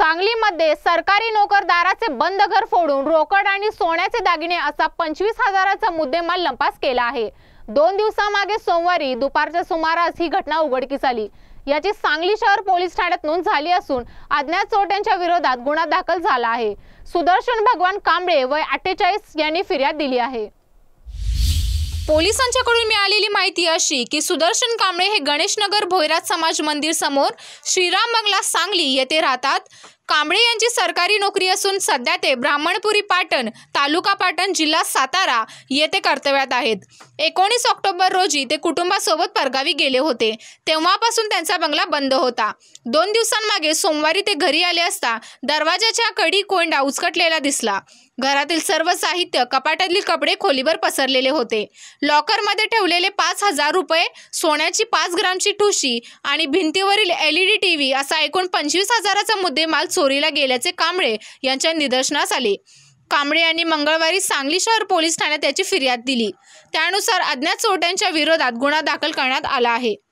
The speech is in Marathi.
सांगलीमध्ये सरकारी नोकरदाराचे बंद घर फोडून रोकड आणि सोन्याचे दागिने असा पंचवीस हजाराचा मुद्देमाल लंपास केला आहे दोन दिवसामागे सोमवारी दुपारच्या सुमारास ही घटना उघडकीस आली याची सांगली शहर पोलीस ठाण्यात नोंद झाली असून अज्ञात चोरट्यांच्या विरोधात गुन्हा दाखल झाला आहे सुदर्शन भगवान कांबळे वय अठ्ठेचाळीस यांनी फिर्याद दिली आहे पोलिसांच्याकडून मिळालेली माहिती अशी की सुदर्शन कांबळे हे गणेशनगर भोयराज समाज मंदिर समोर श्रीराम बंगला सांगली येथे राहतात कांबळे यांची सरकारी नोकरी असून सध्या ते ब्राह्मणपुरी पाटण तालुका पाटण जिल्हा सातारा येथे कर्तव्यात आहेत एकोणीस ऑक्टोबर रोजी ते कुटुंबासोबत परगावी गेले होते तेव्हापासून त्यांचा बंगला बंद होता दोन दिवसांमागे सोमवारी ते घरी आले असता दरवाजाच्या कडी कोंडा उचकटलेला दिसला घरातील सर्व साहित्य कपाटातील कपडे खोलीवर पसरलेले होते लॉकरमध्ये ठेवलेले पाच हजार रुपये सोन्याची पाच ग्रामची ठुशी आणि भिंतीवरील एलईडी टीव्ही असा एकूण पंचवीस हजाराचा मुद्देमाल चोरीला गेल्याचे कांबळे यांच्या निदर्शनास आले कांबळे यांनी मंगळवारी सांगली शहर पोलीस ठाण्यात याची फिर्याद दिली त्यानुसार अज्ञात चोरट्यांच्या विरोधात गुन्हा दाखल करण्यात आला आहे